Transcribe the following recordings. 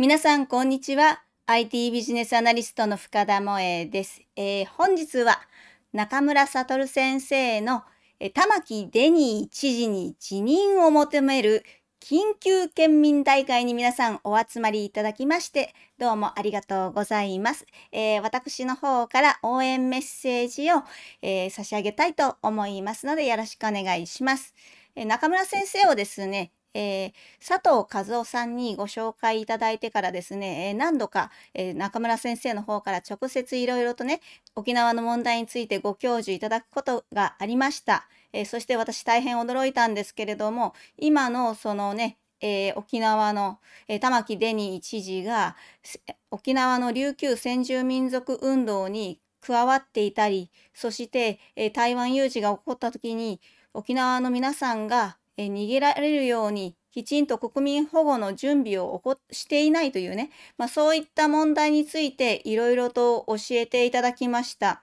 皆さん、こんにちは。IT ビジネスアナリストの深田萌絵です、えー、本日は中村悟先生の玉城デニー知事に辞任を求める緊急県民大会に皆さんお集まりいただきまして、どうもありがとうございます。えー、私の方から応援メッセージを、えー、差し上げたいと思いますので、よろしくお願いします。え中村先生をですね、えー、佐藤和夫さんにご紹介いただいてからですね、えー、何度か、えー、中村先生の方から直接いろいろとね沖縄の問題についてご教授いただくことがありました、えそして私大変驚いたんですけれども今のそのねえ沖縄の、え玉城デニー知事が沖縄の琉球先住民族運動に加わっていたりそして、え台湾有事が起こった時に沖縄の皆さんがえ逃げられるようにきちんと国民保護の準備をしていないというね、まあ、そういった問題についていろいろと教えていただきました。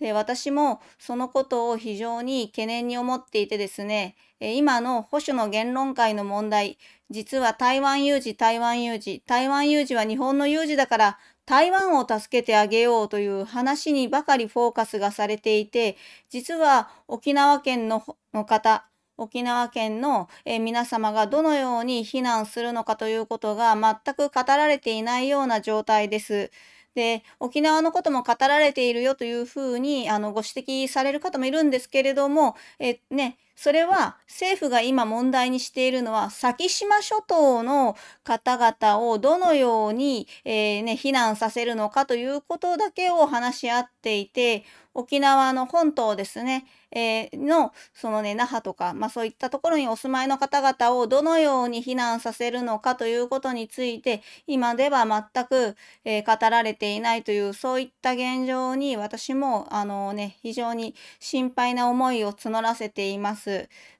で私もそのことを非常に懸念に思っていてですね今の保守の言論界の問題実は台湾有事台湾有事台湾有事は日本の有事だから台湾を助けてあげようという話にばかりフォーカスがされていて実は沖縄県のの方沖縄県の、え皆様がどのように避難するのかということが全く語られていないような状態です。で沖縄のことも語られているよというふうにあのご指摘される方もいるんですけれどもえ、ね、それは政府が今問題にしているのは先島諸島の方々をどのように、えー、ね、避難させるのかということだけを話し合っていて沖縄の本島ですね、えー、のそのね那覇とか、まあ、そういったところにお住まいの方々をどのように避難させるのかということについて今では全く、えー、語られていないというそういった現状に私もあのね非常に心配な思いを募らせています。。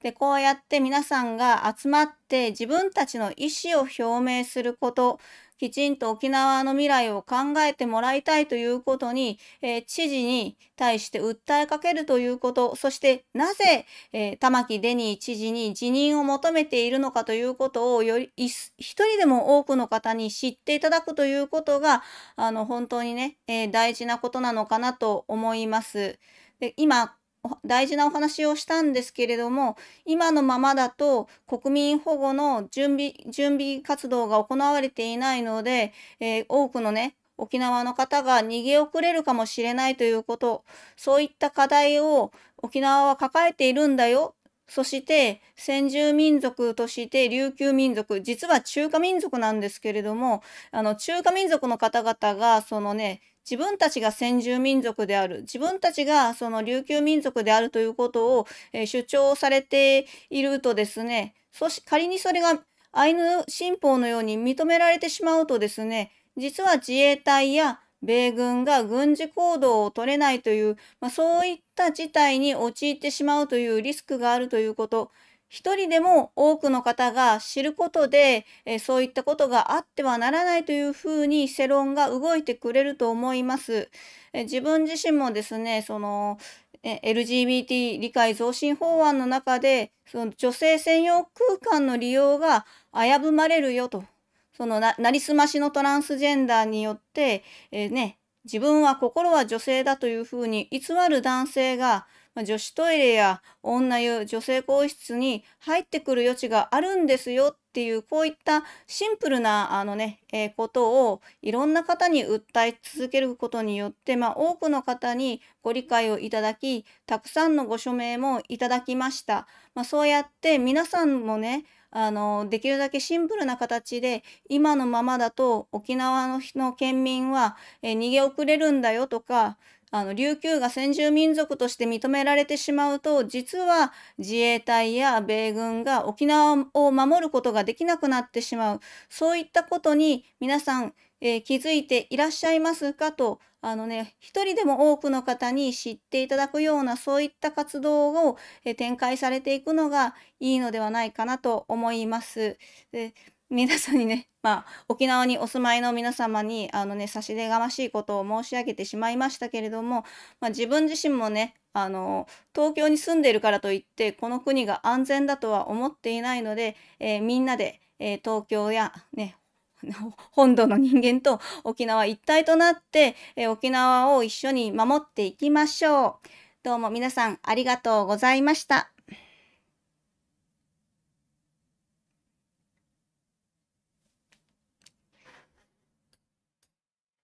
で、こうやって皆さんが集まって自分たちの意思を表明すること、きちんと沖縄の未来を考えてもらいたいということに、えー、知事に対して訴えかけるということ、そしてなぜ、えー、玉城デニー知事に辞任を求めているのかということをより一人でも多くの方に知っていただくということが、あの本当にね、えー、大事なことなのかなと思います。で今大事なお話をしたんですけれども今のままだと国民保護の準備準備活動が行われていないので、えー、多くのね沖縄の方が逃げ遅れるかもしれないということそういった課題を沖縄は抱えているんだよそして先住民族として琉球民族実は中華民族なんですけれどもあの中華民族の方々がそのね自分たちが先住民族である自分たちがその琉球民族であるということを、えー、主張されているとですねそし仮にそれがアイヌ新法のように認められてしまうとですね実は自衛隊や米軍が軍事行動を取れないという、まあ、そういった事態に陥ってしまうというリスクがあるということ、一人でも多くの方が知ることで、えそういったことがあってはならないというふうに世論が動いてくれると思います。え自分自身もですね、その、LGBT 理解増進法案の中でその女性専用空間の利用が危ぶまれるよとそのなりすましのトランスジェンダーによって、えー、ね、自分は心は女性だというふうに偽る男性が、まあ、女子トイレや女湯女性更衣室に入ってくる余地があるんですよっっていうこういったシンプルなあのね、えー、ことをいろんな方に訴え続けることによって、まあ、多くの方にご理解をいただきたくさんのご署名もいただきました。まあ、そうやって皆さんもねあのできるだけシンプルな形で今のままだと沖縄のの県民は、えー、逃げ遅れるんだよとかあの琉球が先住民族として認められてしまうと実は自衛隊や米軍が沖縄を守ることができなくなってしまうそういったことに皆さん、えー、気づいていらっしゃいますかとあのね一人でも多くの方に知っていただくようなそういった活動を、えー、展開されていくのがいいのではないかなと思います。で皆さんにね、まあ、沖縄にお住まいの皆様に、あのね、差し出がましいことを申し上げてしまいましたけれども、まあ、自分自身もね、あの、東京に住んでいるからといって、この国が安全だとは思っていないので、えー、みんなで、えー、東京や、ね、本土の人間と沖縄一体となって、えー、沖縄を一緒に守っていきましょう。どうも皆さんありがとうございました。